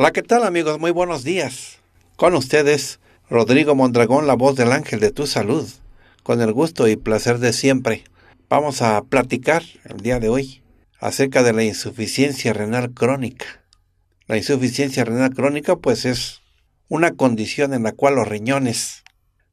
Hola, ¿qué tal amigos? Muy buenos días. Con ustedes, Rodrigo Mondragón, la voz del ángel de tu salud. Con el gusto y placer de siempre, vamos a platicar el día de hoy acerca de la insuficiencia renal crónica. La insuficiencia renal crónica pues es una condición en la cual los riñones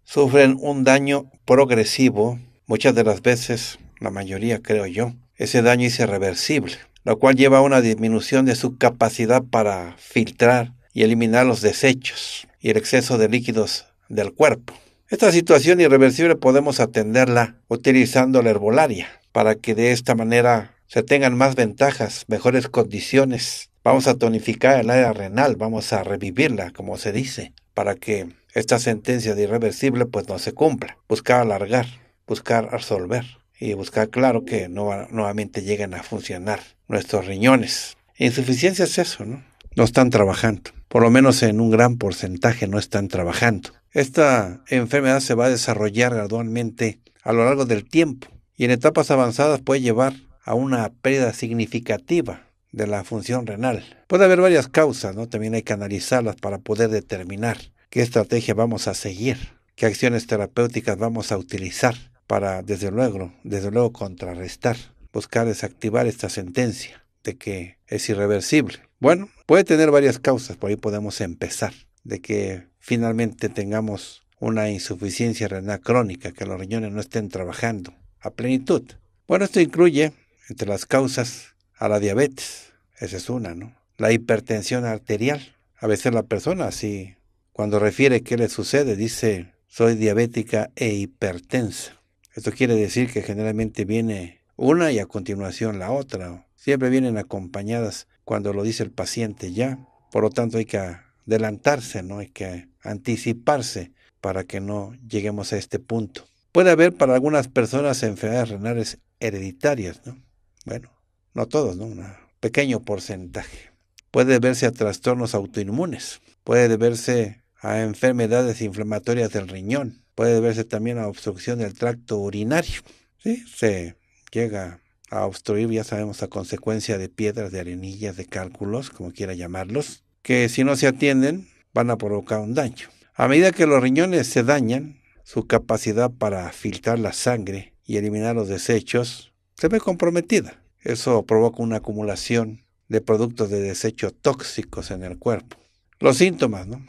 sufren un daño progresivo, muchas de las veces, la mayoría creo yo, ese daño es irreversible lo cual lleva a una disminución de su capacidad para filtrar y eliminar los desechos y el exceso de líquidos del cuerpo. Esta situación irreversible podemos atenderla utilizando la herbolaria para que de esta manera se tengan más ventajas, mejores condiciones. Vamos a tonificar el área renal, vamos a revivirla, como se dice, para que esta sentencia de irreversible pues no se cumpla. Buscar alargar, buscar resolver y buscar claro que nuevamente lleguen a funcionar nuestros riñones. Insuficiencia es eso, ¿no? No están trabajando. Por lo menos en un gran porcentaje no están trabajando. Esta enfermedad se va a desarrollar gradualmente a lo largo del tiempo y en etapas avanzadas puede llevar a una pérdida significativa de la función renal. Puede haber varias causas, ¿no? También hay que analizarlas para poder determinar qué estrategia vamos a seguir, qué acciones terapéuticas vamos a utilizar para, desde luego, desde luego contrarrestar, buscar desactivar esta sentencia de que es irreversible. Bueno, puede tener varias causas, por ahí podemos empezar, de que finalmente tengamos una insuficiencia renal crónica, que los riñones no estén trabajando a plenitud. Bueno, esto incluye, entre las causas, a la diabetes, esa es una, ¿no? La hipertensión arterial. A veces la persona, si cuando refiere qué le sucede, dice, soy diabética e hipertensa. Esto quiere decir que generalmente viene una y a continuación la otra. Siempre vienen acompañadas cuando lo dice el paciente ya. Por lo tanto hay que adelantarse, ¿no? Hay que anticiparse para que no lleguemos a este punto. Puede haber para algunas personas enfermedades renales hereditarias, ¿no? Bueno, no todos, ¿no? Un pequeño porcentaje. Puede deberse a trastornos autoinmunes, puede deberse a enfermedades inflamatorias del riñón, Puede verse también a obstrucción del tracto urinario. ¿sí? Se llega a obstruir, ya sabemos, a consecuencia de piedras, de arenillas, de cálculos, como quiera llamarlos, que si no se atienden van a provocar un daño. A medida que los riñones se dañan, su capacidad para filtrar la sangre y eliminar los desechos se ve comprometida. Eso provoca una acumulación de productos de desechos tóxicos en el cuerpo. Los síntomas, ¿no?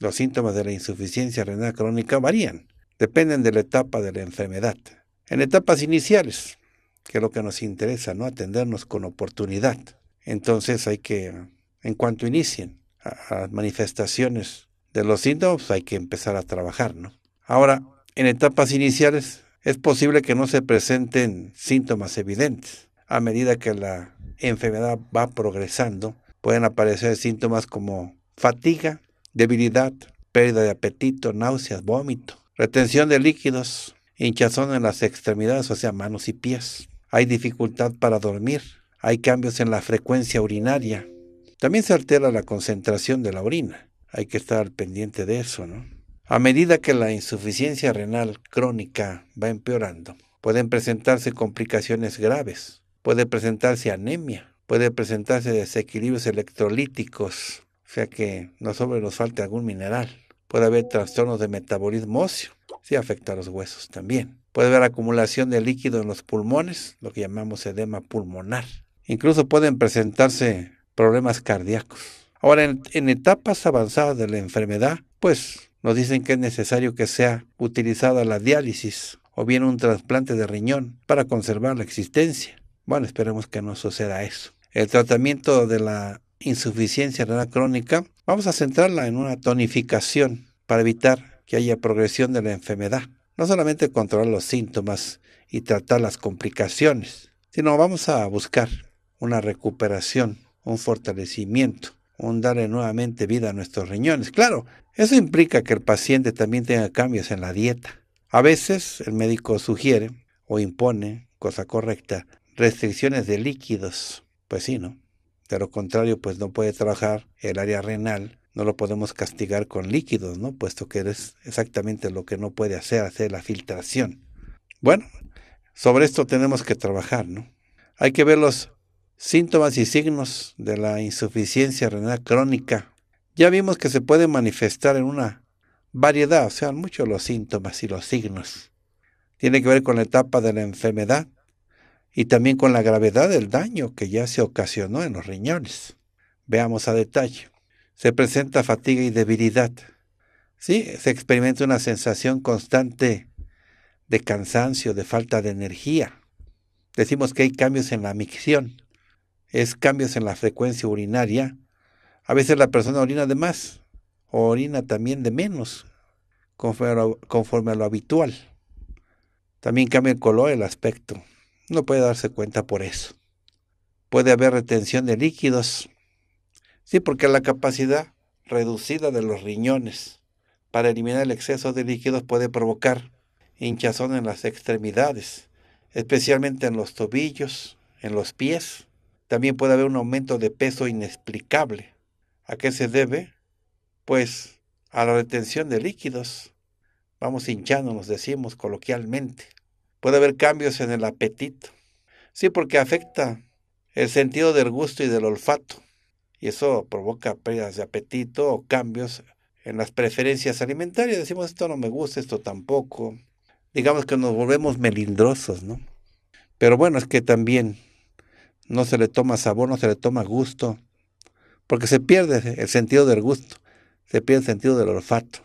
Los síntomas de la insuficiencia renal crónica varían, dependen de la etapa de la enfermedad. En etapas iniciales, que es lo que nos interesa, ¿no? Atendernos con oportunidad. Entonces hay que, en cuanto inicien las manifestaciones de los síntomas, hay que empezar a trabajar, ¿no? Ahora, en etapas iniciales, es posible que no se presenten síntomas evidentes. A medida que la enfermedad va progresando, pueden aparecer síntomas como fatiga, debilidad, pérdida de apetito, náuseas, vómito, retención de líquidos, hinchazón en las extremidades, o sea, manos y pies. Hay dificultad para dormir, hay cambios en la frecuencia urinaria. También se altera la concentración de la orina. Hay que estar pendiente de eso, ¿no? A medida que la insuficiencia renal crónica va empeorando, pueden presentarse complicaciones graves, puede presentarse anemia, puede presentarse desequilibrios electrolíticos, sea que no solo nos falte algún mineral. Puede haber trastornos de metabolismo óseo, sí afecta a los huesos también. Puede haber acumulación de líquido en los pulmones, lo que llamamos edema pulmonar. Incluso pueden presentarse problemas cardíacos. Ahora, en etapas avanzadas de la enfermedad, pues nos dicen que es necesario que sea utilizada la diálisis o bien un trasplante de riñón para conservar la existencia. Bueno, esperemos que no suceda eso. El tratamiento de la insuficiencia renal crónica, vamos a centrarla en una tonificación para evitar que haya progresión de la enfermedad. No solamente controlar los síntomas y tratar las complicaciones, sino vamos a buscar una recuperación, un fortalecimiento, un darle nuevamente vida a nuestros riñones. Claro, eso implica que el paciente también tenga cambios en la dieta. A veces el médico sugiere o impone, cosa correcta, restricciones de líquidos. Pues sí, ¿no? De lo contrario, pues no puede trabajar el área renal. No lo podemos castigar con líquidos, ¿no? Puesto que es exactamente lo que no puede hacer, hacer la filtración. Bueno, sobre esto tenemos que trabajar, ¿no? Hay que ver los síntomas y signos de la insuficiencia renal crónica. Ya vimos que se puede manifestar en una variedad, o sea, muchos los síntomas y los signos. Tiene que ver con la etapa de la enfermedad, y también con la gravedad del daño que ya se ocasionó en los riñones. Veamos a detalle. Se presenta fatiga y debilidad. Sí, se experimenta una sensación constante de cansancio, de falta de energía. Decimos que hay cambios en la micción, es cambios en la frecuencia urinaria. A veces la persona orina de más o orina también de menos, conforme conforme a lo habitual. También cambia el color, el aspecto no puede darse cuenta por eso. Puede haber retención de líquidos. Sí, porque la capacidad reducida de los riñones para eliminar el exceso de líquidos puede provocar hinchazón en las extremidades, especialmente en los tobillos, en los pies. También puede haber un aumento de peso inexplicable. ¿A qué se debe? Pues a la retención de líquidos. Vamos hinchando, nos decimos coloquialmente. Puede haber cambios en el apetito. Sí, porque afecta el sentido del gusto y del olfato. Y eso provoca pérdidas de apetito o cambios en las preferencias alimentarias. Decimos, esto no me gusta, esto tampoco. Digamos que nos volvemos melindrosos, ¿no? Pero bueno, es que también no se le toma sabor, no se le toma gusto, porque se pierde el sentido del gusto, se pierde el sentido del olfato.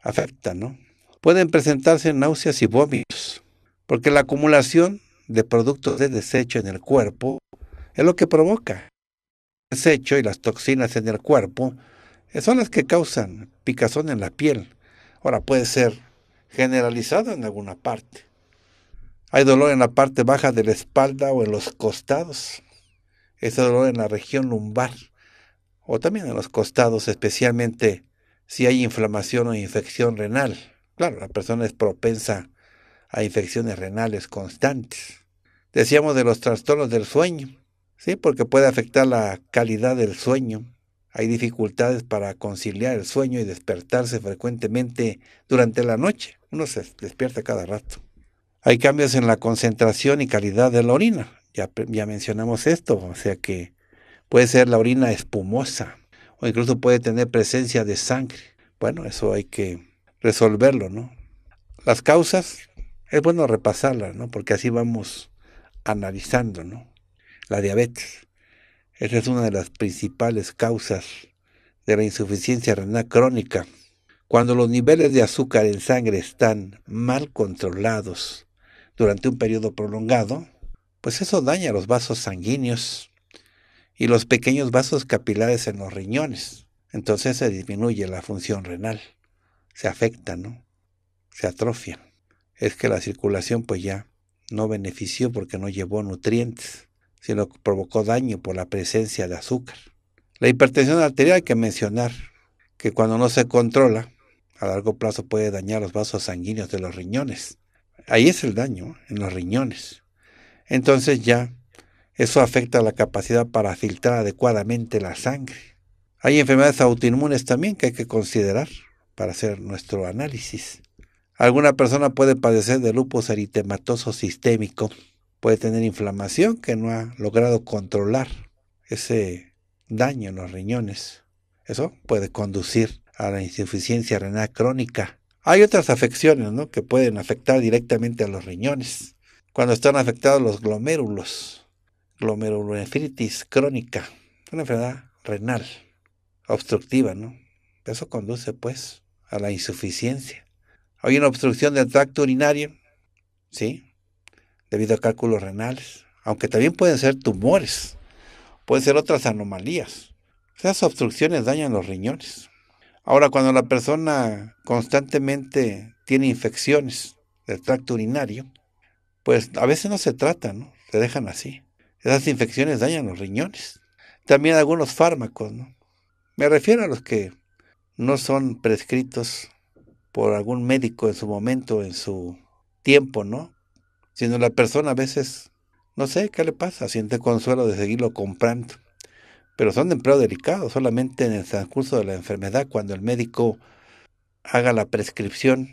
Afecta, ¿no? Pueden presentarse náuseas y vómitos. Porque la acumulación de productos de desecho en el cuerpo es lo que provoca. El desecho y las toxinas en el cuerpo eh, son las que causan picazón en la piel. Ahora puede ser generalizado en alguna parte. Hay dolor en la parte baja de la espalda o en los costados. Ese dolor en la región lumbar o también en los costados, especialmente si hay inflamación o infección renal. Claro, la persona es propensa a infecciones renales constantes. Decíamos de los trastornos del sueño, ¿sí? porque puede afectar la calidad del sueño. Hay dificultades para conciliar el sueño y despertarse frecuentemente durante la noche. Uno se despierta cada rato. Hay cambios en la concentración y calidad de la orina. Ya, ya mencionamos esto, o sea que puede ser la orina espumosa o incluso puede tener presencia de sangre. Bueno, eso hay que resolverlo, ¿no? Las causas, es bueno repasarla, ¿no? Porque así vamos analizando, ¿no? La diabetes. Esa es una de las principales causas de la insuficiencia renal crónica. Cuando los niveles de azúcar en sangre están mal controlados durante un periodo prolongado, pues eso daña los vasos sanguíneos y los pequeños vasos capilares en los riñones. Entonces se disminuye la función renal, se afecta, ¿no? Se atrofia es que la circulación pues ya no benefició porque no llevó nutrientes, sino que provocó daño por la presencia de azúcar. La hipertensión arterial hay que mencionar que cuando no se controla, a largo plazo puede dañar los vasos sanguíneos de los riñones. Ahí es el daño, en los riñones. Entonces ya eso afecta la capacidad para filtrar adecuadamente la sangre. Hay enfermedades autoinmunes también que hay que considerar para hacer nuestro análisis. Alguna persona puede padecer de lupus eritematoso sistémico, puede tener inflamación que no ha logrado controlar ese daño en los riñones. Eso puede conducir a la insuficiencia renal crónica. Hay otras afecciones ¿no? que pueden afectar directamente a los riñones. Cuando están afectados los glomérulos, glomerulonefritis crónica, una enfermedad renal obstructiva, ¿no? Eso conduce pues a la insuficiencia. Hay una obstrucción del tracto urinario, ¿sí? Debido a cálculos renales, aunque también pueden ser tumores, pueden ser otras anomalías. Esas obstrucciones dañan los riñones. Ahora, cuando la persona constantemente tiene infecciones del tracto urinario, pues a veces no se tratan, ¿no? Se dejan así. Esas infecciones dañan los riñones. También algunos fármacos, ¿no? Me refiero a los que no son prescritos por algún médico en su momento, en su tiempo, ¿no? Sino la persona a veces, no sé qué le pasa, siente consuelo de seguirlo comprando. Pero son de empleo delicado, solamente en el transcurso de la enfermedad, cuando el médico haga la prescripción,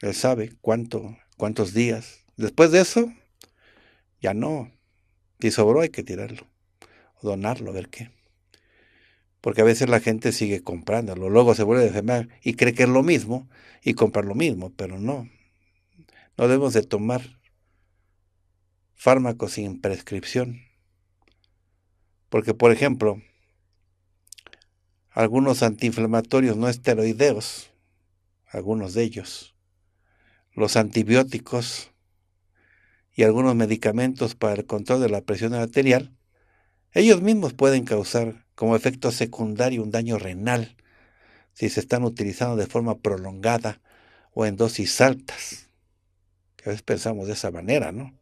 él sabe cuánto, cuántos días. Después de eso, ya no. Si sobró hay que tirarlo, donarlo, a ver qué porque a veces la gente sigue comprándolo, luego se vuelve a enfermar y cree que es lo mismo y comprar lo mismo, pero no. No debemos de tomar fármacos sin prescripción. Porque, por ejemplo, algunos antiinflamatorios no esteroideos, algunos de ellos, los antibióticos y algunos medicamentos para el control de la presión arterial, ellos mismos pueden causar como efecto secundario un daño renal si se están utilizando de forma prolongada o en dosis altas. Que a veces pensamos de esa manera, ¿no?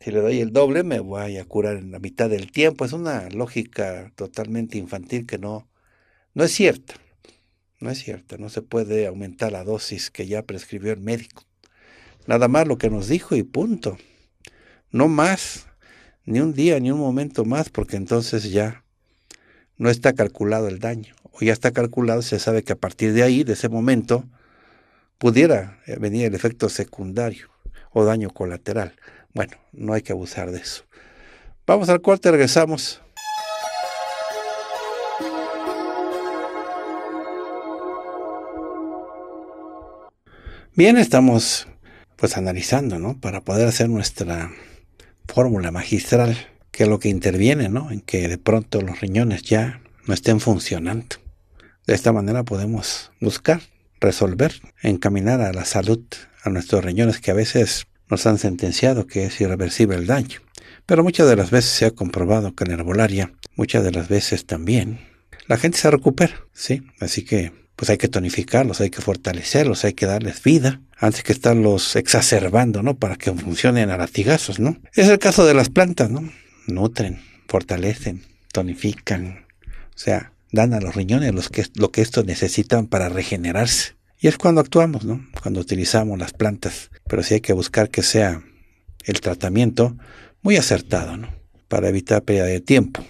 Si le doy el doble me voy a curar en la mitad del tiempo. Es una lógica totalmente infantil que no, no es cierta. No es cierta. No se puede aumentar la dosis que ya prescribió el médico. Nada más lo que nos dijo y punto. No más ni un día, ni un momento más, porque entonces ya no está calculado el daño, o ya está calculado, se sabe que a partir de ahí, de ese momento, pudiera eh, venir el efecto secundario o daño colateral. Bueno, no hay que abusar de eso. Vamos al corte, regresamos. Bien, estamos pues analizando, ¿no? Para poder hacer nuestra fórmula magistral, que lo que interviene, ¿no? En que de pronto los riñones ya no estén funcionando. De esta manera podemos buscar, resolver, encaminar a la salud, a nuestros riñones que a veces nos han sentenciado que es irreversible el daño. Pero muchas de las veces se ha comprobado que en herbolaria, muchas de las veces también, la gente se recupera, ¿sí? Así que pues hay que tonificarlos, hay que fortalecerlos, hay que darles vida antes que estarlos exacerbando, ¿no? Para que funcionen a latigazos, ¿no? Es el caso de las plantas, ¿no? Nutren, fortalecen, tonifican, o sea, dan a los riñones los que, lo que estos necesitan para regenerarse. Y es cuando actuamos, ¿no? Cuando utilizamos las plantas. Pero sí hay que buscar que sea el tratamiento muy acertado, ¿no? Para evitar pérdida de tiempo.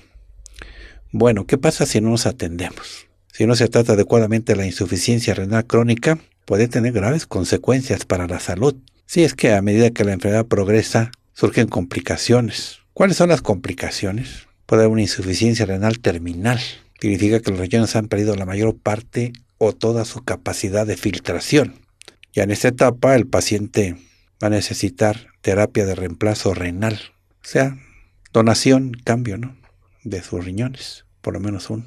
Bueno, ¿qué pasa si no nos atendemos? Si no se trata adecuadamente la insuficiencia renal crónica, puede tener graves consecuencias para la salud. Si es que a medida que la enfermedad progresa, surgen complicaciones. ¿Cuáles son las complicaciones? Puede haber una insuficiencia renal terminal. Significa que los riñones han perdido la mayor parte o toda su capacidad de filtración. Ya en esta etapa el paciente va a necesitar terapia de reemplazo renal, o sea, donación, cambio, ¿no? De sus riñones, por lo menos uno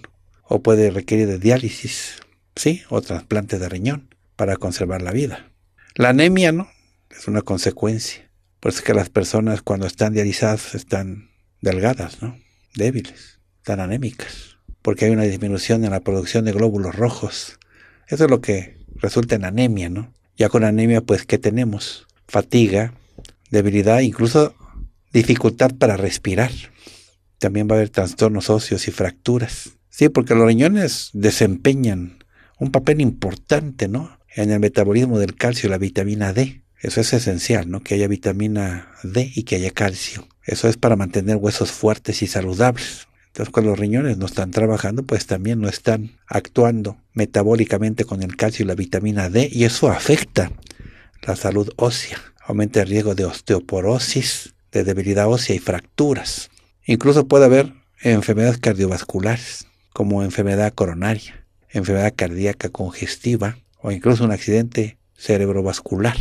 o puede requerir de diálisis, ¿sí? O trasplante de riñón para conservar la vida. La anemia, ¿no? Es una consecuencia. Por eso que las personas cuando están dializadas están delgadas, ¿no? Débiles, están anémicas, porque hay una disminución en la producción de glóbulos rojos. Eso es lo que resulta en anemia, ¿no? Ya con anemia, pues, ¿qué tenemos? Fatiga, debilidad, incluso dificultad para respirar. También va a haber trastornos óseos y fracturas Sí, porque los riñones desempeñan un papel importante, ¿no? En el metabolismo del calcio y la vitamina D. Eso es esencial, ¿no? Que haya vitamina D y que haya calcio. Eso es para mantener huesos fuertes y saludables. Entonces, cuando los riñones no están trabajando, pues también no están actuando metabólicamente con el calcio y la vitamina D, y eso afecta la salud ósea. Aumenta el riesgo de osteoporosis, de debilidad ósea y fracturas. Incluso puede haber enfermedades cardiovasculares como enfermedad coronaria, enfermedad cardíaca congestiva o incluso un accidente cerebrovascular.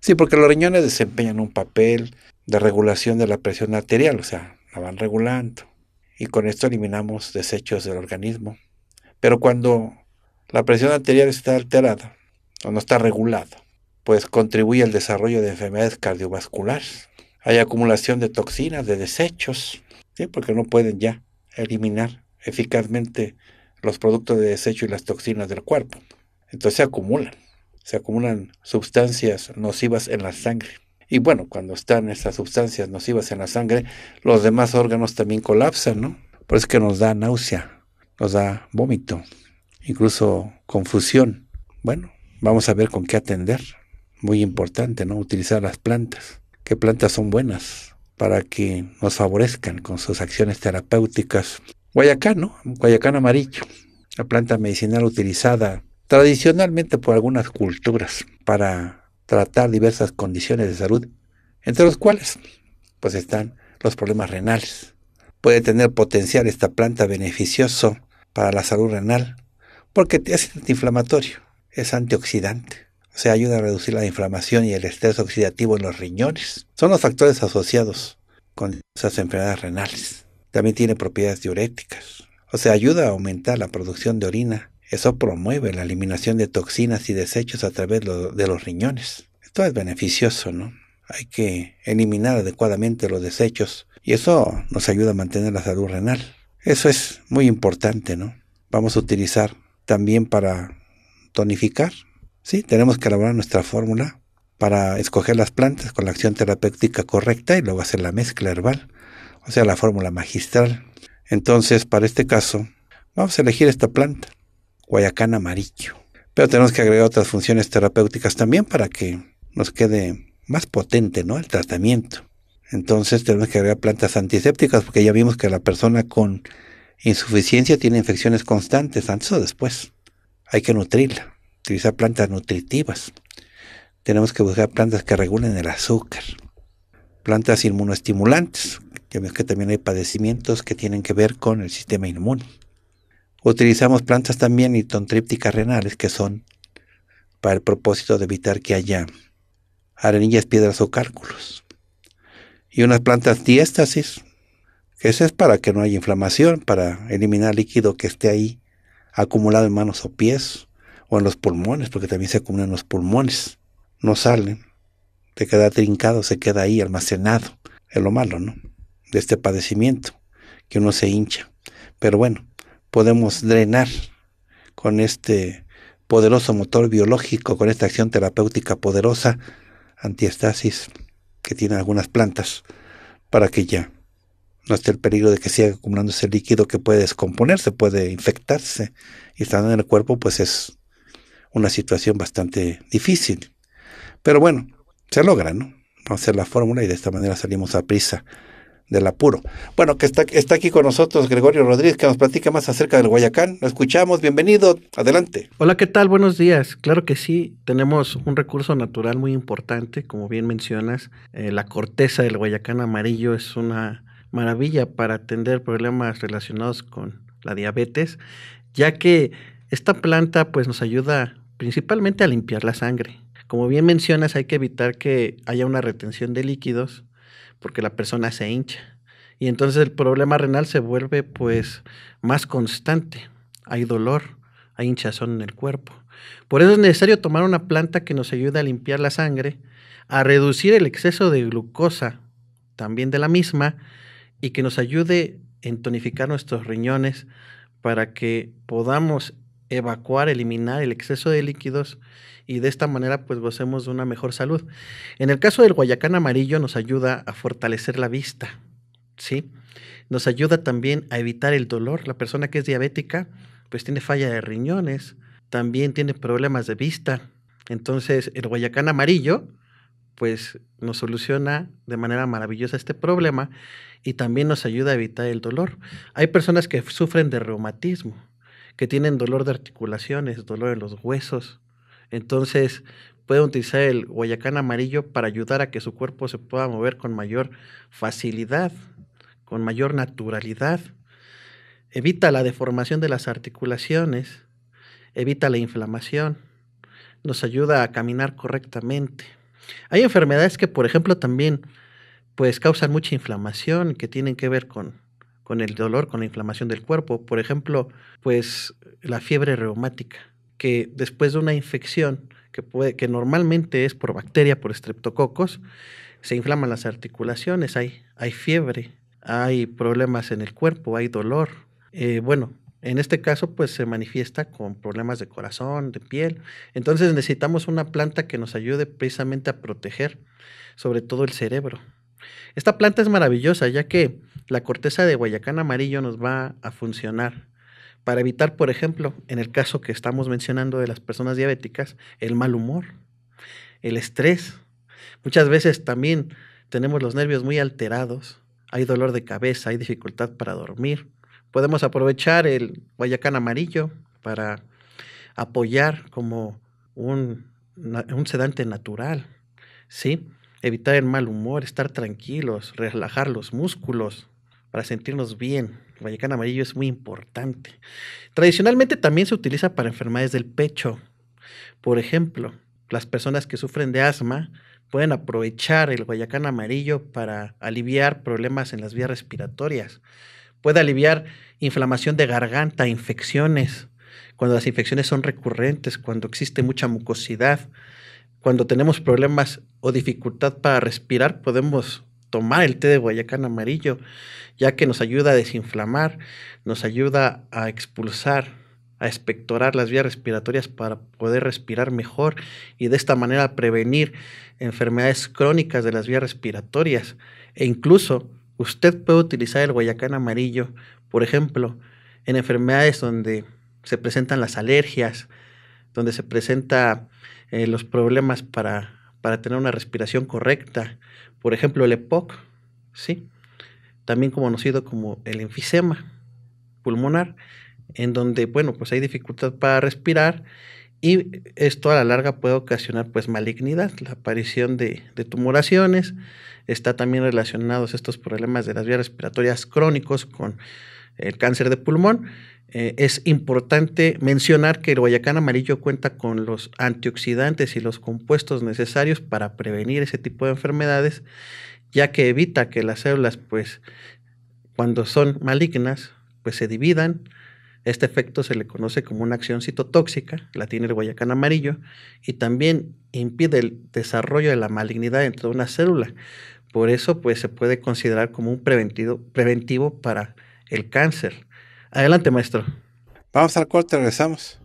Sí, porque los riñones desempeñan un papel de regulación de la presión arterial, o sea, la van regulando. Y con esto eliminamos desechos del organismo. Pero cuando la presión arterial está alterada o no está regulada, pues contribuye al desarrollo de enfermedades cardiovasculares. Hay acumulación de toxinas, de desechos, ¿sí? porque no pueden ya eliminar eficazmente los productos de desecho y las toxinas del cuerpo. Entonces se acumulan, se acumulan sustancias nocivas en la sangre. Y bueno, cuando están esas sustancias nocivas en la sangre, los demás órganos también colapsan, ¿no? Por eso es que nos da náusea, nos da vómito, incluso confusión. Bueno, vamos a ver con qué atender. Muy importante, ¿no? Utilizar las plantas. ¿Qué plantas son buenas para que nos favorezcan con sus acciones terapéuticas Guayacán, ¿no? Guayacán amarillo, la planta medicinal utilizada tradicionalmente por algunas culturas para tratar diversas condiciones de salud, entre los cuales pues están los problemas renales. Puede tener potencial esta planta beneficioso para la salud renal porque es antiinflamatorio, es antioxidante, o sea, ayuda a reducir la inflamación y el estrés oxidativo en los riñones. Son los factores asociados con esas enfermedades renales. También tiene propiedades diuréticas, o sea, ayuda a aumentar la producción de orina. Eso promueve la eliminación de toxinas y desechos a través de los riñones. Esto es beneficioso, ¿no? Hay que eliminar adecuadamente los desechos y eso nos ayuda a mantener la salud renal. Eso es muy importante, ¿no? Vamos a utilizar también para tonificar. Sí, tenemos que elaborar nuestra fórmula para escoger las plantas con la acción terapéutica correcta y luego hacer la mezcla herbal o sea, la fórmula magistral. Entonces, para este caso, vamos a elegir esta planta, Guayacán amarillo. Pero tenemos que agregar otras funciones terapéuticas también para que nos quede más potente ¿no? el tratamiento. Entonces tenemos que agregar plantas antisépticas porque ya vimos que la persona con insuficiencia tiene infecciones constantes antes o después. Hay que nutrirla, utilizar plantas nutritivas. Tenemos que buscar plantas que regulen el azúcar, plantas inmunoestimulantes que también hay padecimientos que tienen que ver con el sistema inmune. Utilizamos plantas también nitontrípticas renales que son para el propósito de evitar que haya arenillas, piedras o cálculos. Y unas plantas diéstasis, que eso es para que no haya inflamación, para eliminar líquido que esté ahí acumulado en manos o pies o en los pulmones, porque también se acumulan los pulmones, no salen, se queda trincado, se queda ahí almacenado, es lo malo, ¿no? de este padecimiento, que uno se hincha. Pero bueno, podemos drenar con este poderoso motor biológico, con esta acción terapéutica poderosa, antiestasis, que tiene algunas plantas, para que ya no esté el peligro de que siga acumulando ese líquido que puede descomponerse, puede infectarse. Y estando en el cuerpo, pues es una situación bastante difícil. Pero bueno, se logra, ¿no? Vamos a hacer la fórmula y de esta manera salimos a prisa del apuro. Bueno, que está, está aquí con nosotros Gregorio Rodríguez, que nos platica más acerca del Guayacán. Lo escuchamos, bienvenido, adelante. Hola, ¿qué tal? Buenos días. Claro que sí, tenemos un recurso natural muy importante, como bien mencionas. Eh, la corteza del Guayacán amarillo es una maravilla para atender problemas relacionados con la diabetes, ya que esta planta pues nos ayuda principalmente a limpiar la sangre. Como bien mencionas, hay que evitar que haya una retención de líquidos porque la persona se hincha. Y entonces el problema renal se vuelve pues más constante. Hay dolor, hay hinchazón en el cuerpo. Por eso es necesario tomar una planta que nos ayude a limpiar la sangre, a reducir el exceso de glucosa también de la misma y que nos ayude en tonificar nuestros riñones para que podamos evacuar, eliminar el exceso de líquidos y de esta manera pues gocemos de una mejor salud. En el caso del guayacán amarillo nos ayuda a fortalecer la vista, ¿sí? Nos ayuda también a evitar el dolor. La persona que es diabética pues tiene falla de riñones, también tiene problemas de vista. Entonces el guayacán amarillo pues nos soluciona de manera maravillosa este problema y también nos ayuda a evitar el dolor. Hay personas que sufren de reumatismo que tienen dolor de articulaciones, dolor en los huesos. Entonces, pueden utilizar el guayacán amarillo para ayudar a que su cuerpo se pueda mover con mayor facilidad, con mayor naturalidad. Evita la deformación de las articulaciones, evita la inflamación, nos ayuda a caminar correctamente. Hay enfermedades que, por ejemplo, también pues causan mucha inflamación que tienen que ver con con el dolor, con la inflamación del cuerpo. Por ejemplo, pues la fiebre reumática, que después de una infección que, puede, que normalmente es por bacteria, por estreptococos, se inflaman las articulaciones, hay, hay fiebre, hay problemas en el cuerpo, hay dolor. Eh, bueno, en este caso, pues se manifiesta con problemas de corazón, de piel. Entonces necesitamos una planta que nos ayude precisamente a proteger, sobre todo el cerebro. Esta planta es maravillosa, ya que la corteza de Guayacán amarillo nos va a funcionar para evitar, por ejemplo, en el caso que estamos mencionando de las personas diabéticas, el mal humor, el estrés. Muchas veces también tenemos los nervios muy alterados, hay dolor de cabeza, hay dificultad para dormir. Podemos aprovechar el Guayacán amarillo para apoyar como un, sedante natural, ¿sí? Evitar el mal humor, estar tranquilos, relajar los músculos, para sentirnos bien. El Guayacán amarillo es muy importante. Tradicionalmente también se utiliza para enfermedades del pecho. Por ejemplo, las personas que sufren de asma pueden aprovechar el Guayacán amarillo para aliviar problemas en las vías respiratorias. Puede aliviar inflamación de garganta, infecciones, cuando las infecciones son recurrentes, cuando existe mucha mucosidad, cuando tenemos problemas o dificultad para respirar, podemos tomar el té de Guayacán amarillo, ya que nos ayuda a desinflamar, nos ayuda a expulsar, a expectorar las vías respiratorias para poder respirar mejor y de esta manera prevenir enfermedades crónicas de las vías respiratorias. E incluso usted puede utilizar el Guayacán amarillo, por ejemplo, en enfermedades donde se presentan las alergias, donde se presentan eh, los problemas para, para tener una respiración correcta, por ejemplo, el EPOC, ¿sí? también conocido como el enfisema pulmonar, en donde, bueno, pues hay dificultad para respirar y esto a la larga puede ocasionar pues malignidad, la aparición de, de tumoraciones, está también relacionados estos problemas de las vías respiratorias crónicos con el cáncer de pulmón. Eh, es importante mencionar que el Guayacán amarillo cuenta con los antioxidantes y los compuestos necesarios para prevenir ese tipo de enfermedades, ya que evita que las células, pues, cuando son malignas, pues se dividan. Este efecto se le conoce como una acción citotóxica, la tiene el Guayacán amarillo, y también impide el desarrollo de la malignidad dentro de una célula. Por eso, pues, se puede considerar como un preventivo para el cáncer. Adelante, maestro. Vamos al corte, regresamos.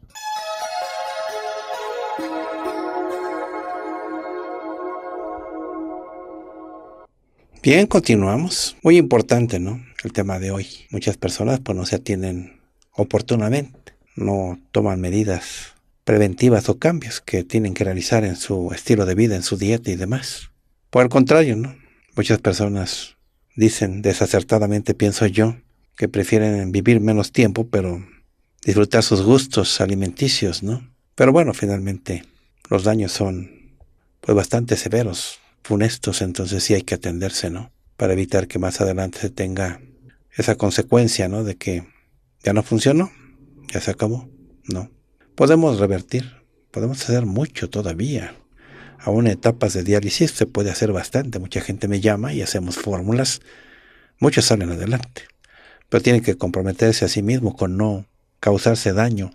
Bien, continuamos. Muy importante, ¿no? El tema de hoy. Muchas personas pues no se atienden oportunamente, no toman medidas preventivas o cambios que tienen que realizar en su estilo de vida, en su dieta y demás. Por el contrario, ¿no? Muchas personas dicen desacertadamente, pienso yo, que prefieren vivir menos tiempo, pero disfrutar sus gustos alimenticios, ¿no? Pero bueno, finalmente los daños son pues bastante severos, funestos, entonces sí hay que atenderse, ¿no? Para evitar que más adelante se tenga esa consecuencia, ¿no? De que ya no funcionó, ya se acabó, ¿no? Podemos revertir, podemos hacer mucho todavía. Aún en etapas de diálisis se puede hacer bastante. Mucha gente me llama y hacemos fórmulas. Muchos salen adelante pero tiene que comprometerse a sí mismo con no causarse daño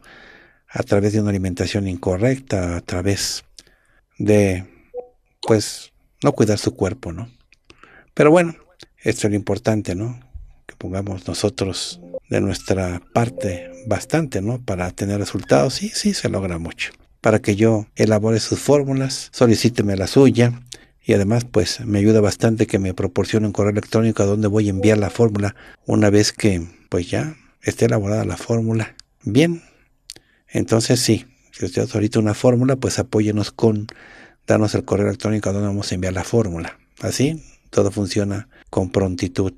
a través de una alimentación incorrecta, a través de, pues, no cuidar su cuerpo, ¿no? Pero bueno, esto es lo importante, ¿no? Que pongamos nosotros de nuestra parte bastante, ¿no? Para tener resultados, sí, sí, se logra mucho. Para que yo elabore sus fórmulas, solicíteme la suya, y además pues me ayuda bastante que me proporcione un correo electrónico a donde voy a enviar la fórmula una vez que pues ya esté elaborada la fórmula. Bien, entonces sí, si usted ahorita una fórmula pues apóyenos con darnos el correo electrónico a donde vamos a enviar la fórmula. Así todo funciona con prontitud.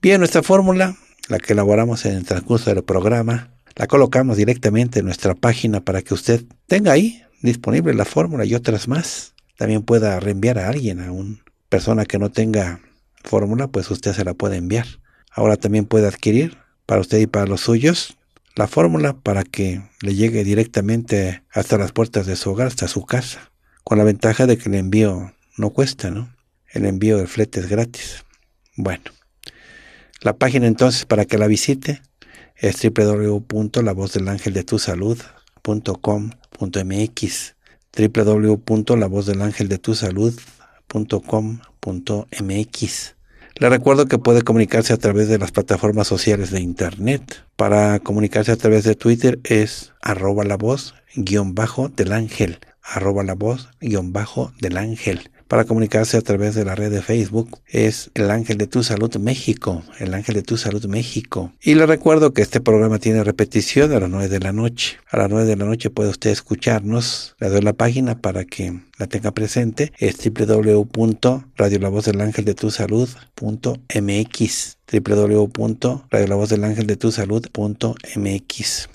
Bien, nuestra fórmula, la que elaboramos en el transcurso del programa, la colocamos directamente en nuestra página para que usted tenga ahí disponible la fórmula y otras más también pueda reenviar a alguien, a una persona que no tenga fórmula, pues usted se la puede enviar. Ahora también puede adquirir para usted y para los suyos la fórmula para que le llegue directamente hasta las puertas de su hogar, hasta su casa, con la ventaja de que el envío no cuesta, ¿no? El envío de flete es gratis. Bueno, la página entonces para que la visite es www.lavozdelangeldetusalud.com.mx salud.com.mx. Le recuerdo que puede comunicarse a través de las plataformas sociales de Internet. Para comunicarse a través de Twitter es arroba la voz guión bajo del ángel, arroba la voz guión bajo del ángel para comunicarse a través de la red de Facebook es El Ángel de Tu Salud México, El Ángel de Tu Salud México. Y le recuerdo que este programa tiene repetición a las 9 de la noche. A las 9 de la noche puede usted escucharnos. Le doy la página para que la tenga presente. Es www.radiolavozdelangeldetusalud.mx www.radiolavozdelangeldetusalud.mx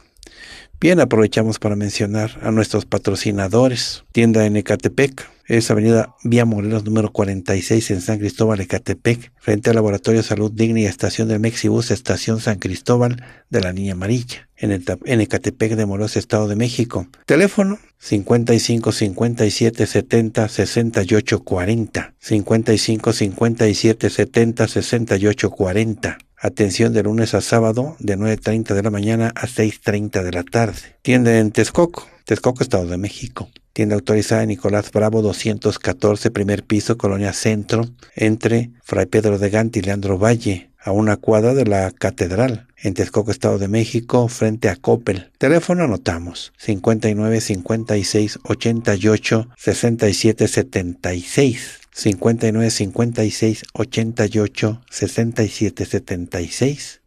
Bien, aprovechamos para mencionar a nuestros patrocinadores. Tienda en Ecatepec, es avenida Vía Morelos número 46 en San Cristóbal, Ecatepec, frente al Laboratorio de Salud Digna y Estación del Mexibus, Estación San Cristóbal de la Niña Amarilla, en, el, en Ecatepec de Morelos, Estado de México. Teléfono 55 57 70 68 40, 55 57 70 68 40. Atención de lunes a sábado de 9.30 de la mañana a 6.30 de la tarde. Tienda en Texcoco, Texcoco, Estado de México. Tienda autorizada Nicolás Bravo 214, primer piso, Colonia Centro, entre Fray Pedro de Gante y Leandro Valle, a una cuadra de la Catedral, en Texcoco, Estado de México, frente a Coppel. Teléfono anotamos 59 56 88 67 76. 59 56 88 67 76.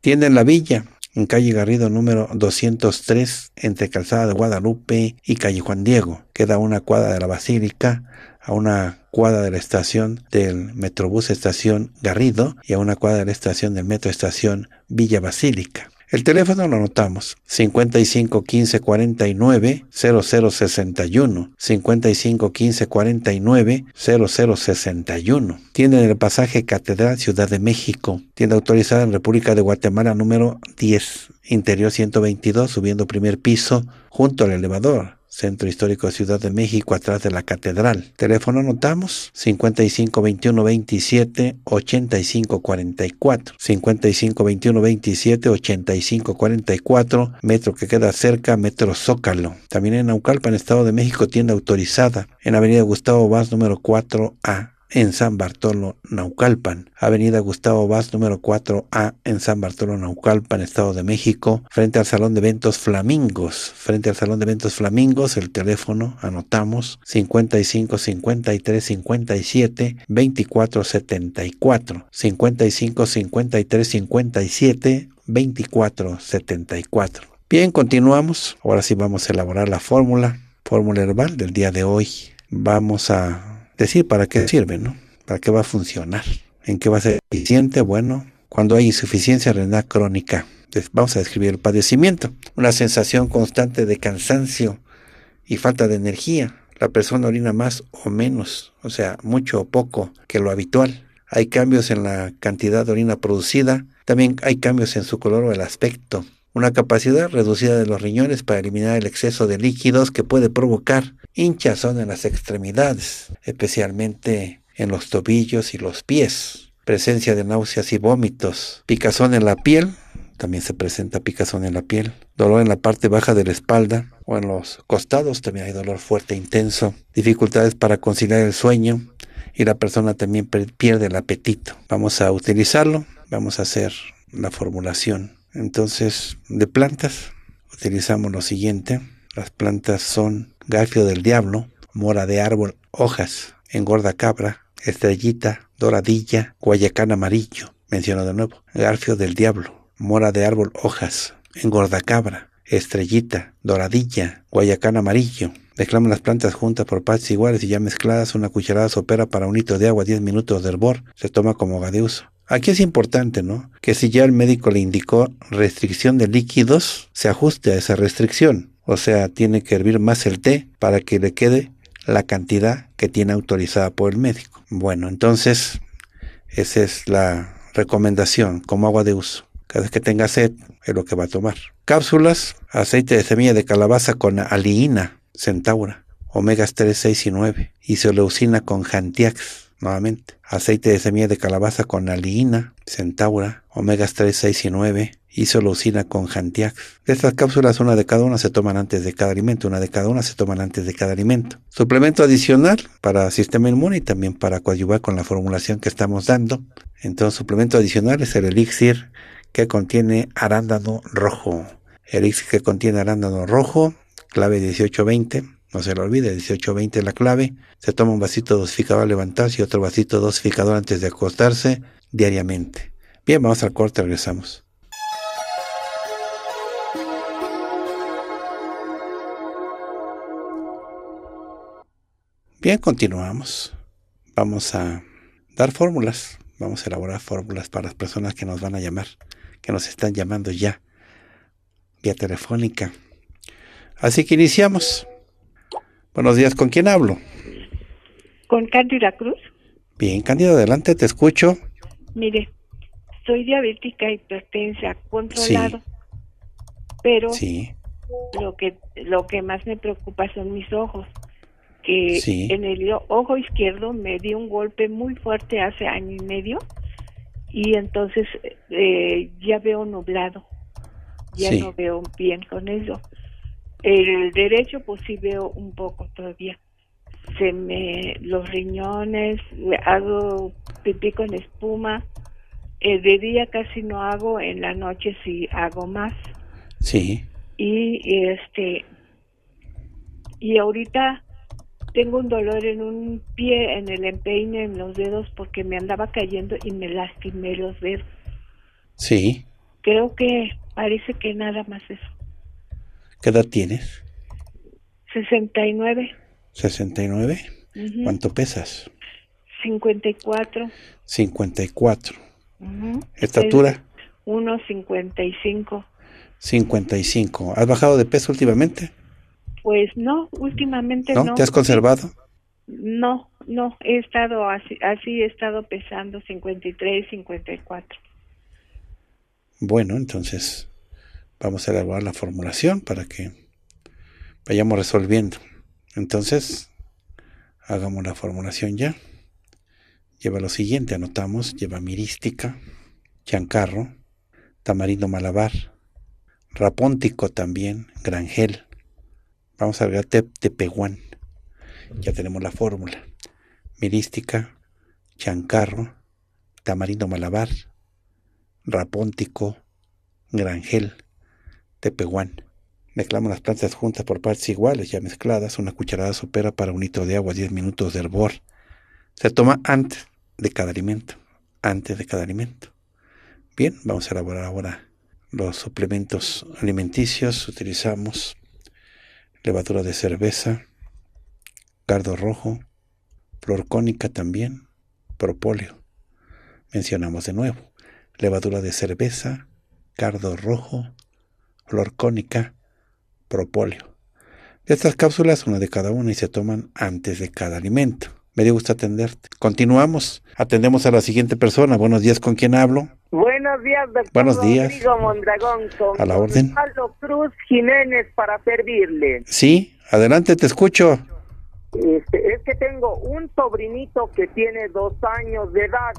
seis la villa, en calle Garrido número 203, entre Calzada de Guadalupe y calle Juan Diego. Queda una cuadra de la Basílica, a una cuadra de la estación del Metrobús Estación Garrido y a una cuadra de la estación del Metro Estación Villa Basílica. El teléfono lo anotamos, 55 15 49 0061, 55 0061. el pasaje Catedral Ciudad de México, tienda autorizada en República de Guatemala número 10, interior 122, subiendo primer piso, junto al elevador. Centro Histórico de Ciudad de México, atrás de la Catedral. Teléfono anotamos 55 21 27 85 44. 55 21 27 85 44. Metro que queda cerca, Metro Zócalo. También en Naucalpan, Estado de México, tienda autorizada. En Avenida Gustavo Vaz, número 4A en San Bartolo, Naucalpan, Avenida Gustavo Vaz, número 4A, en San Bartolo, Naucalpan, Estado de México, frente al Salón de Eventos Flamingos, frente al Salón de Eventos Flamingos, el teléfono, anotamos, 55 53 57 24 74, 55 53 57 24 74. Bien, continuamos. Ahora sí vamos a elaborar la fórmula, fórmula herbal del día de hoy. Vamos a decir para qué sirve, ¿no? ¿Para qué va a funcionar? ¿En qué va a ser eficiente? Bueno, cuando hay insuficiencia renal crónica, vamos a describir el padecimiento, una sensación constante de cansancio y falta de energía. La persona orina más o menos, o sea, mucho o poco que lo habitual. Hay cambios en la cantidad de orina producida, también hay cambios en su color o el aspecto una capacidad reducida de los riñones para eliminar el exceso de líquidos que puede provocar hinchazón en las extremidades, especialmente en los tobillos y los pies, presencia de náuseas y vómitos, picazón en la piel, también se presenta picazón en la piel, dolor en la parte baja de la espalda o en los costados, también hay dolor fuerte e intenso, dificultades para conciliar el sueño y la persona también pierde el apetito. Vamos a utilizarlo, vamos a hacer la formulación entonces, de plantas, utilizamos lo siguiente. Las plantas son garfio del diablo, mora de árbol, hojas, engorda cabra, estrellita, doradilla, guayacán amarillo. Menciono de nuevo. Garfio del diablo, mora de árbol, hojas, engorda cabra, estrellita, doradilla, guayacán amarillo. Mezclamos las plantas juntas por partes iguales y ya mezcladas una cucharada sopera para un litro de agua 10 minutos de hervor. Se toma como gadeuso. Aquí es importante, ¿no? Que si ya el médico le indicó restricción de líquidos, se ajuste a esa restricción. O sea, tiene que hervir más el té para que le quede la cantidad que tiene autorizada por el médico. Bueno, entonces, esa es la recomendación como agua de uso. Cada vez que tenga sed, es lo que va a tomar. Cápsulas, aceite de semilla de calabaza con aliina, centaura, omegas 3, 6 y 9, y soleucina con jantiax, nuevamente, aceite de semilla de calabaza con aliina, centaura, omegas 3, 6 y 9, solucina con jantiax. De estas cápsulas, una de cada una se toman antes de cada alimento, una de cada una se toman antes de cada alimento. Suplemento adicional para sistema inmune y también para coadyuvar con la formulación que estamos dando. Entonces, suplemento adicional es el elixir que contiene arándano rojo. Elixir que contiene arándano rojo, clave 1820 no se lo olvide, 18-20 es la clave. Se toma un vasito dosificador al levantarse y otro vasito dosificador antes de acostarse diariamente. Bien, vamos al corte, regresamos. Bien, continuamos. Vamos a dar fórmulas. Vamos a elaborar fórmulas para las personas que nos van a llamar, que nos están llamando ya, vía telefónica. Así que iniciamos. Buenos días, ¿con quién hablo? Con Cándida Cruz. Bien, Cándida, adelante, te escucho. Mire, soy diabética hipertensa controlado, pero sí. lo que lo que más me preocupa son mis ojos, que en el ojo izquierdo me di un golpe muy fuerte hace año y medio y entonces eh, ya veo nublado, ya no veo bien con eso. El derecho pues sí veo un poco todavía. Se me los riñones, hago pipí con espuma. Eh, de día casi no hago, en la noche sí hago más. Sí. Y este y ahorita tengo un dolor en un pie, en el empeine, en los dedos porque me andaba cayendo y me lastimé los dedos. Sí. Creo que parece que nada más eso. ¿Qué edad tienes? 69. ¿69? ¿Cuánto pesas? 54. 54. ¿Estatura? 1,55. 55. ¿Has bajado de peso últimamente? Pues no, últimamente no. ¿Te has conservado? No, no, he estado así, así he estado pesando 53, 54. Bueno, entonces vamos a elaborar la formulación para que vayamos resolviendo. Entonces, hagamos la formulación ya. Lleva lo siguiente, anotamos, lleva mirística, chancarro, tamarindo malabar, rapóntico también, granjel. Vamos a agregar tepehuán. Ya tenemos la fórmula. Mirística, chancarro, tamarindo malabar, rapóntico, granjel Tepehuán. Mezclamos las plantas juntas por partes iguales, ya mezcladas. Una cucharada sopera para un litro de agua, 10 minutos de hervor. Se toma antes de cada alimento. Antes de cada alimento. Bien, vamos a elaborar ahora los suplementos alimenticios. Utilizamos levadura de cerveza, cardo rojo, flor cónica también, propóleo. Mencionamos de nuevo, levadura de cerveza, cardo rojo, florcónica, propóleo. De estas cápsulas, una de cada una y se toman antes de cada alimento. Me dio gusto atenderte. Continuamos. Atendemos a la siguiente persona. Buenos días, ¿con quién hablo? Buenos días, Buenos días. a la orden. Cruz Jiménez para servirle. Sí, adelante, te escucho. Este, es que tengo un sobrinito que tiene dos años de edad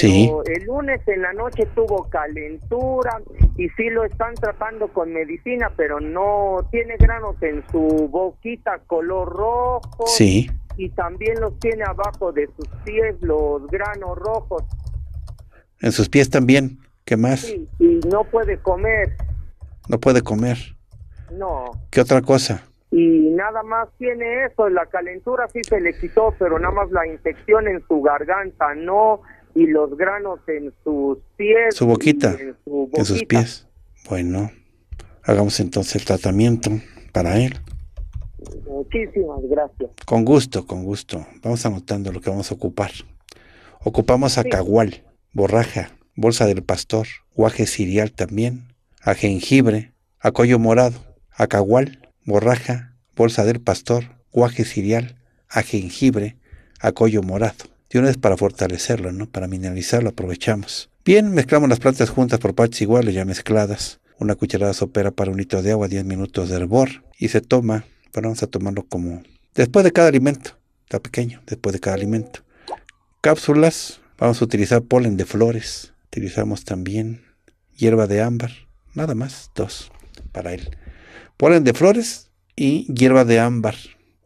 el lunes en la noche tuvo calentura y sí lo están tratando con medicina, pero no tiene granos en su boquita color rojo. Sí. Y también los tiene abajo de sus pies, los granos rojos. En sus pies también, ¿qué más? Sí, y no puede comer. No puede comer. No. ¿Qué otra cosa? y nada más tiene eso, la calentura sí se le quitó, pero nada más la infección en su garganta, no y los granos en sus pies. Su boquita, en, sus pies. Bueno, hagamos entonces el tratamiento para él. Muchísimas gracias. Con gusto, con gusto. Vamos anotando lo que vamos a ocupar. Ocupamos acagual, borraja, bolsa del pastor, guaje cereal también, a jengibre, a morado, acagual, borraja, bolsa del pastor, guaje cereal, a jengibre, a morado. Si una para fortalecerlo, ¿no? Para mineralizarlo, aprovechamos. Bien, mezclamos las plantas juntas por partes iguales ya mezcladas. Una cucharada sopera para un litro de agua, 10 minutos de hervor. Y se toma, bueno, vamos a tomarlo como después de cada alimento. Está pequeño, después de cada alimento. Cápsulas, vamos a utilizar polen de flores. Utilizamos también hierba de ámbar, nada más, dos para él. Polen de flores y hierba de ámbar,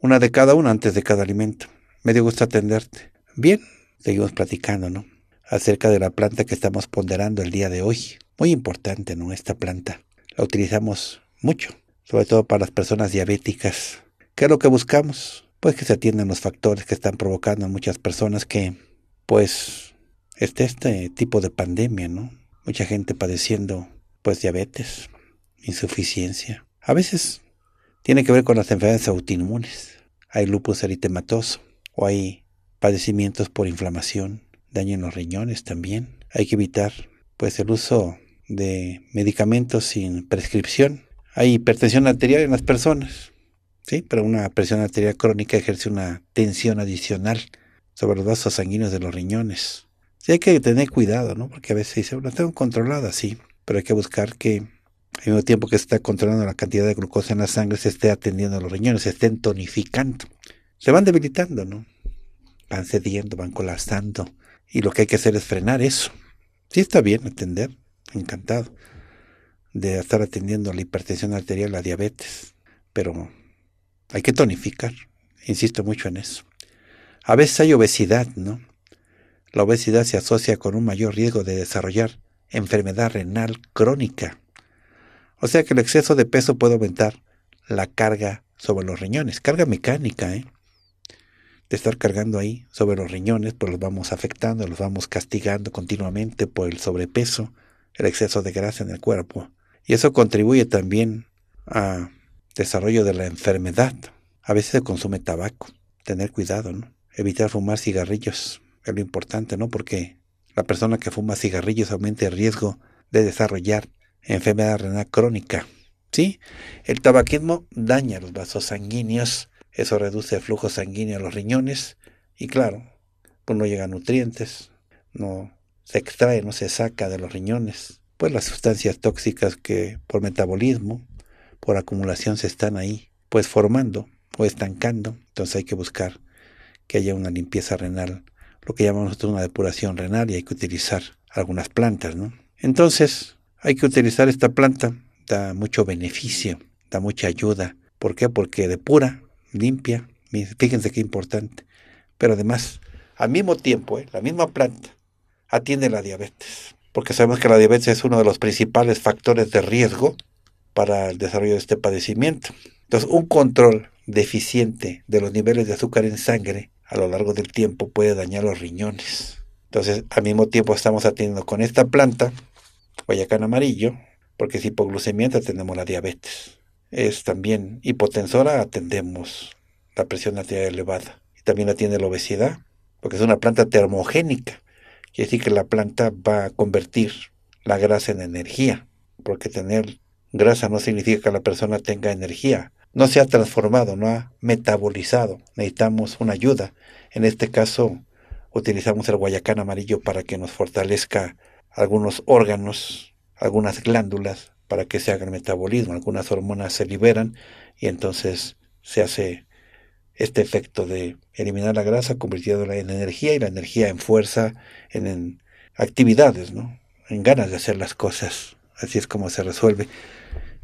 una de cada una antes de cada alimento. Me dio gusto atenderte. Bien, seguimos platicando, ¿no? Acerca de la planta que estamos ponderando el día de hoy. Muy importante, ¿no? Esta planta. La utilizamos mucho, sobre todo para las personas diabéticas. ¿Qué es lo que buscamos? Pues que se atiendan los factores que están provocando a muchas personas que, pues, este, este tipo de pandemia, ¿no? Mucha gente padeciendo, pues, diabetes, insuficiencia. A veces tiene que ver con las enfermedades autoinmunes. Hay lupus eritematoso o hay padecimientos por inflamación, daño en los riñones también. Hay que evitar pues el uso de medicamentos sin prescripción. Hay hipertensión arterial en las personas, ¿sí? pero una presión arterial crónica ejerce una tensión adicional sobre los vasos sanguíneos de los riñones. Sí hay que tener cuidado, ¿no? porque a veces dice, una tengo controlada, sí, pero hay que buscar que al mismo tiempo que se está controlando la cantidad de glucosa en la sangre, se esté atendiendo a los riñones, se estén tonificando. Se van debilitando, ¿no? van cediendo, van colapsando. Y lo que hay que hacer es frenar eso. Sí está bien atender, encantado, de estar atendiendo la hipertensión arterial, la diabetes, pero hay que tonificar, insisto mucho en eso. A veces hay obesidad, ¿no? La obesidad se asocia con un mayor riesgo de desarrollar enfermedad renal crónica. O sea que el exceso de peso puede aumentar la carga sobre los riñones, carga mecánica, ¿eh? de estar cargando ahí sobre los riñones, pues los vamos afectando, los vamos castigando continuamente por el sobrepeso, el exceso de grasa en el cuerpo. Y eso contribuye también a desarrollo de la enfermedad. A veces se consume tabaco, tener cuidado, ¿no? Evitar fumar cigarrillos es lo importante, ¿no? Porque la persona que fuma cigarrillos aumenta el riesgo de desarrollar enfermedad renal crónica. ¿Sí? El tabaquismo daña los vasos sanguíneos eso reduce el flujo sanguíneo a los riñones y claro, pues no llegan nutrientes, no se extrae, no se saca de los riñones. Pues las sustancias tóxicas que por metabolismo, por acumulación se están ahí, pues formando o estancando. Entonces hay que buscar que haya una limpieza renal, lo que llamamos nosotros una depuración renal y hay que utilizar algunas plantas, ¿no? Entonces hay que utilizar esta planta, da mucho beneficio, da mucha ayuda. ¿Por qué? Porque depura limpia. Fíjense qué importante. Pero además, al mismo tiempo, eh, la misma planta atiende la diabetes, porque sabemos que la diabetes es uno de los principales factores de riesgo para el desarrollo de este padecimiento. Entonces, un control deficiente de los niveles de azúcar en sangre a lo largo del tiempo puede dañar los riñones. Entonces, al mismo tiempo estamos atendiendo con esta planta, Guayacán amarillo, porque es hipoglucemia tenemos la diabetes es también hipotensora, atendemos la presión arterial elevada. Y también atiende la obesidad, porque es una planta termogénica. Quiere decir que la planta va a convertir la grasa en energía, porque tener grasa no significa que la persona tenga energía. No se ha transformado, no ha metabolizado. Necesitamos una ayuda. En este caso, utilizamos el guayacán amarillo para que nos fortalezca algunos órganos, algunas glándulas, para que se haga el metabolismo. Algunas hormonas se liberan y entonces se hace este efecto de eliminar la grasa convirtiéndola en energía y la energía en fuerza, en, actividades, ¿no? en ganas de hacer las cosas. Así es como se resuelve.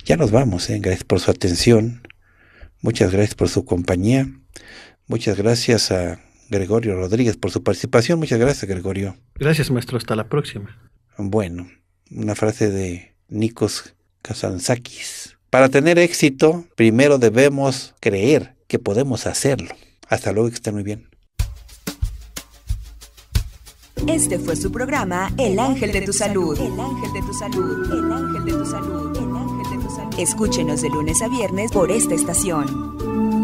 Ya nos vamos, ¿eh? gracias por su atención, muchas gracias por su compañía, muchas gracias a Gregorio Rodríguez por su participación, muchas gracias Gregorio. Gracias maestro, hasta la próxima. Bueno, una frase de Nikos Kazantzakis. Para tener éxito, primero debemos creer que podemos hacerlo. Hasta luego, que estén muy bien. Este fue su programa El Ángel de tu Salud. El Ángel de tu Salud. El Ángel de tu Salud. El Ángel de tu Salud. Escúchenos de lunes a viernes por esta estación.